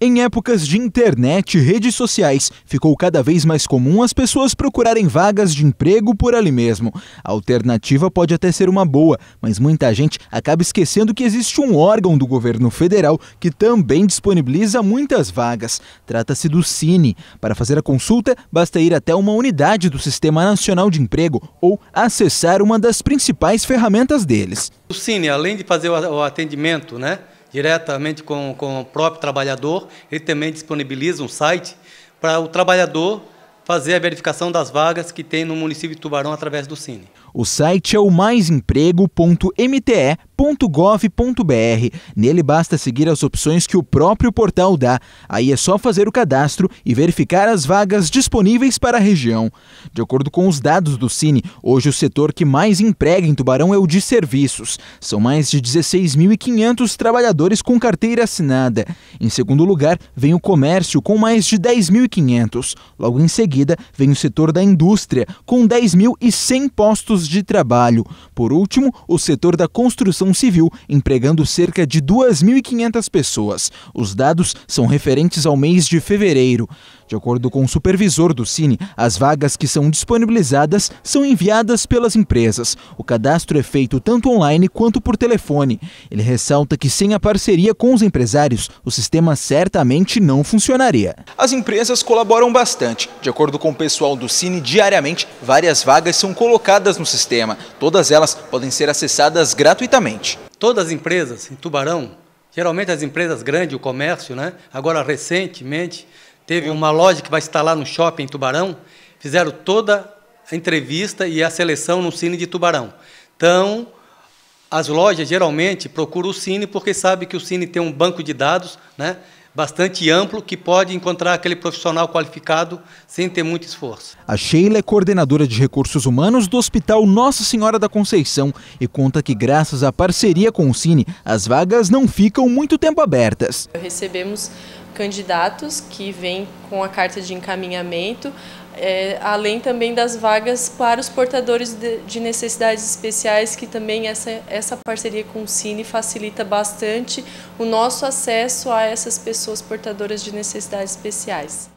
Em épocas de internet e redes sociais, ficou cada vez mais comum as pessoas procurarem vagas de emprego por ali mesmo. A alternativa pode até ser uma boa, mas muita gente acaba esquecendo que existe um órgão do governo federal que também disponibiliza muitas vagas. Trata-se do Cine. Para fazer a consulta, basta ir até uma unidade do Sistema Nacional de Emprego ou acessar uma das principais ferramentas deles. O Cine, além de fazer o atendimento, né? diretamente com, com o próprio trabalhador. Ele também disponibiliza um site para o trabalhador fazer a verificação das vagas que tem no município de Tubarão através do Cine. O site é o maisemprego.mte.gov.br. Nele basta seguir as opções que o próprio portal dá. Aí é só fazer o cadastro e verificar as vagas disponíveis para a região. De acordo com os dados do Cine, hoje o setor que mais emprega em Tubarão é o de serviços. São mais de 16.500 trabalhadores com carteira assinada. Em segundo lugar, vem o comércio com mais de 10.500. Logo em seguida, vem o setor da indústria com 10.100 postos postos de trabalho. Por último, o setor da construção civil, empregando cerca de 2.500 pessoas. Os dados são referentes ao mês de fevereiro. De acordo com o supervisor do Cine, as vagas que são disponibilizadas são enviadas pelas empresas. O cadastro é feito tanto online quanto por telefone. Ele ressalta que sem a parceria com os empresários, o sistema certamente não funcionaria. As empresas colaboram bastante. De acordo com o pessoal do Cine, diariamente várias vagas são colocadas no sistema. Todas elas podem ser acessadas gratuitamente. Todas as empresas em Tubarão, geralmente as empresas grandes, o comércio, né? agora recentemente, Teve uma loja que vai estar lá no shopping em Tubarão, fizeram toda a entrevista e a seleção no Cine de Tubarão. Então, as lojas geralmente procuram o Cine porque sabe que o Cine tem um banco de dados, né? bastante amplo que pode encontrar aquele profissional qualificado sem ter muito esforço. A Sheila é coordenadora de recursos humanos do Hospital Nossa Senhora da Conceição e conta que graças à parceria com o Cine, as vagas não ficam muito tempo abertas. Recebemos candidatos que vêm com a carta de encaminhamento, é, além também das vagas para os portadores de, de, necessidades especiais, que também essa, essa parceria com o Cine facilita bastante o nosso acesso a essas pessoas portadoras de necessidades especiais.